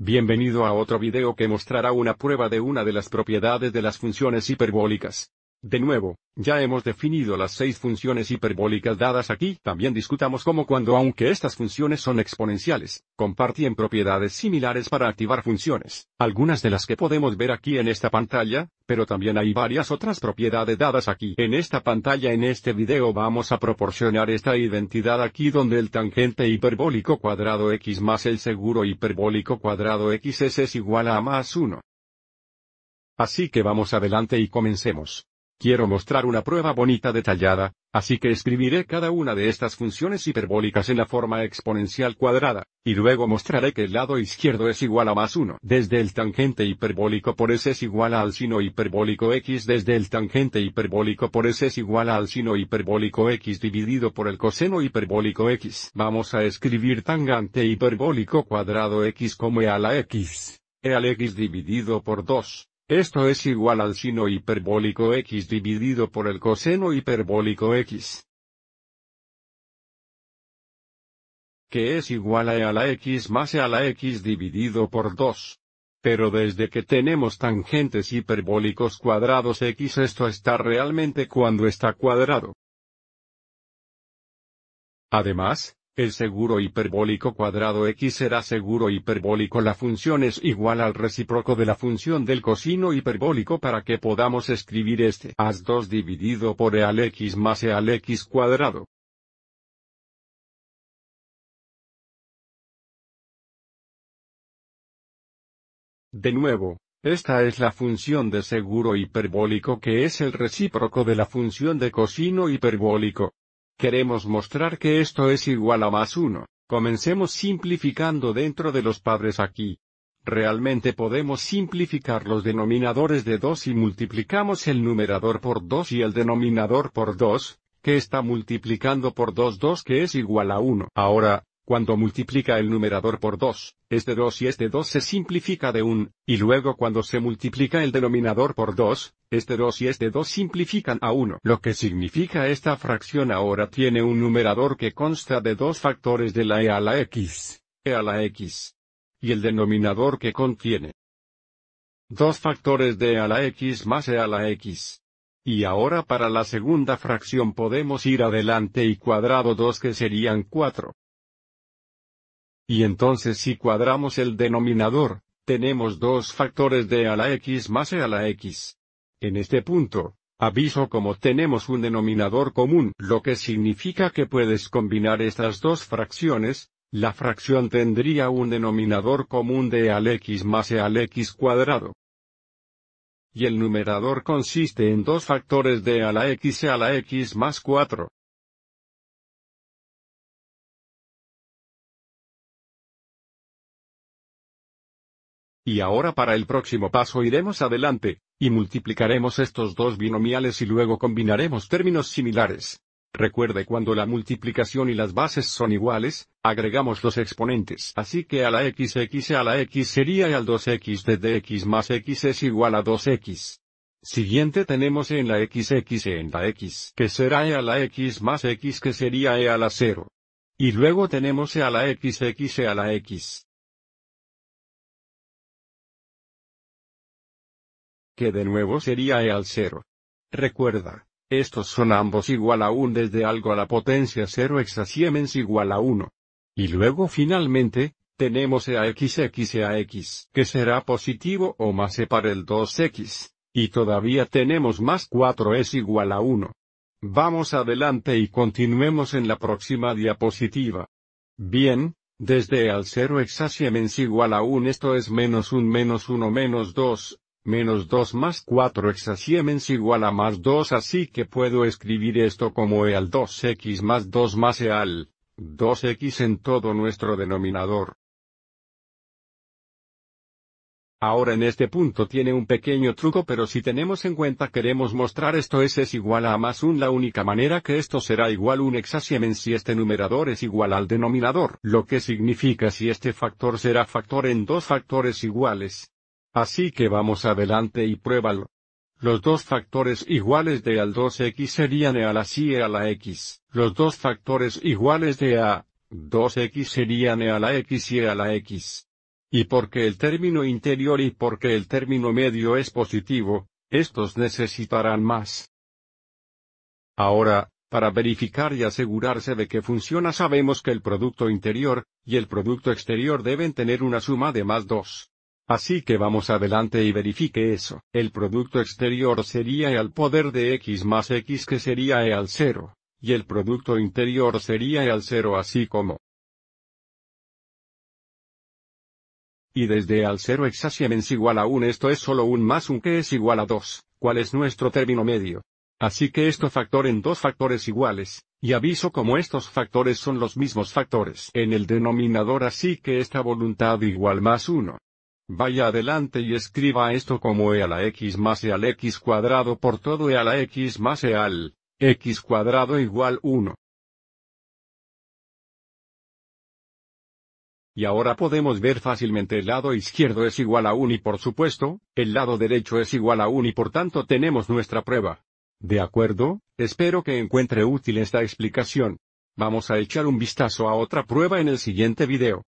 Bienvenido a otro video que mostrará una prueba de una de las propiedades de las funciones hiperbólicas. De nuevo, ya hemos definido las seis funciones hiperbólicas dadas aquí. También discutamos cómo cuando aunque estas funciones son exponenciales, comparten propiedades similares para activar funciones, algunas de las que podemos ver aquí en esta pantalla, pero también hay varias otras propiedades dadas aquí. En esta pantalla en este video vamos a proporcionar esta identidad aquí donde el tangente hiperbólico cuadrado x más el seguro hiperbólico cuadrado xs es igual a más 1. Así que vamos adelante y comencemos. Quiero mostrar una prueba bonita detallada, así que escribiré cada una de estas funciones hiperbólicas en la forma exponencial cuadrada, y luego mostraré que el lado izquierdo es igual a más 1 desde el tangente hiperbólico por s es igual al sino hiperbólico x desde el tangente hiperbólico por s es igual al sino hiperbólico x dividido por el coseno hiperbólico x. Vamos a escribir tangente hiperbólico cuadrado x como e a la x, e al x dividido por 2, esto es igual al sino hiperbólico x dividido por el coseno hiperbólico x. que es igual a e a la x más e a la x dividido por 2. Pero desde que tenemos tangentes hiperbólicos cuadrados x esto está realmente cuando está cuadrado. Además, el seguro hiperbólico cuadrado x será seguro hiperbólico. La función es igual al recíproco de la función del cosino hiperbólico para que podamos escribir este as 2 dividido por e al x más e al x cuadrado. De nuevo, esta es la función de seguro hiperbólico que es el recíproco de la función de cosino hiperbólico. Queremos mostrar que esto es igual a más 1. Comencemos simplificando dentro de los padres aquí. Realmente podemos simplificar los denominadores de 2 y multiplicamos el numerador por 2 y el denominador por 2, que está multiplicando por 2 2 que es igual a 1. Ahora, cuando multiplica el numerador por 2, este 2 y este 2 se simplifica de 1, y luego cuando se multiplica el denominador por 2, este 2 y este 2 simplifican a 1. Lo que significa esta fracción ahora tiene un numerador que consta de dos factores de la e a la x, e a la x, y el denominador que contiene dos factores de e a la x más e a la x. Y ahora para la segunda fracción podemos ir adelante y cuadrado 2 que serían 4. Y entonces si cuadramos el denominador, tenemos dos factores de a la x más e a la x. En este punto, aviso como tenemos un denominador común, lo que significa que puedes combinar estas dos fracciones, la fracción tendría un denominador común de a la x más e la x cuadrado. Y el numerador consiste en dos factores de a la x e a la x más 4. Y ahora para el próximo paso iremos adelante, y multiplicaremos estos dos binomiales y luego combinaremos términos similares. Recuerde cuando la multiplicación y las bases son iguales, agregamos los exponentes. Así que a la xx a la x sería y al 2x de dx más x es igual a 2x. Siguiente tenemos en la xx en la x que será e a la x más x que sería e a la 0. Y luego tenemos e a la x e a la x. que de nuevo sería e al 0. Recuerda, estos son ambos igual a 1 desde algo a la potencia 0 siemens igual a 1. Y luego finalmente, tenemos e a x x e a x que será positivo o más e para el 2x, y todavía tenemos más 4 es igual a 1. Vamos adelante y continuemos en la próxima diapositiva. Bien, desde e al 0 siemens igual a 1 esto es menos 1 menos 1 menos 2, Menos 2 más 4 siemens igual a más 2 así que puedo escribir esto como e al 2x más 2 más e al 2x en todo nuestro denominador. Ahora en este punto tiene un pequeño truco pero si tenemos en cuenta queremos mostrar esto es es igual a, más 1 la única manera que esto será igual un exasiemen si este numerador es igual al denominador lo que significa si este factor será factor en dos factores iguales. Así que vamos adelante y pruébalo. Los dos factores iguales de al 2x serían e a la y e a la x. Los dos factores iguales de a 2x serían e a la x y e a la x. Y porque el término interior y porque el término medio es positivo, estos necesitarán más. Ahora, para verificar y asegurarse de que funciona sabemos que el producto interior, y el producto exterior deben tener una suma de más 2. Así que vamos adelante y verifique eso. El producto exterior sería E al poder de x más x que sería E al 0, y el producto interior sería E al 0 así como. Y desde e al 0 es igual a 1 esto es solo un más un que es igual a 2, cuál es nuestro término medio. Así que esto factor en dos factores iguales, y aviso como estos factores son los mismos factores en el denominador así que esta voluntad igual más 1. Vaya adelante y escriba esto como e a la x más e al x cuadrado por todo e a la x más e al x cuadrado igual 1. Y ahora podemos ver fácilmente el lado izquierdo es igual a 1 y por supuesto, el lado derecho es igual a 1 y por tanto tenemos nuestra prueba. ¿De acuerdo? Espero que encuentre útil esta explicación. Vamos a echar un vistazo a otra prueba en el siguiente video.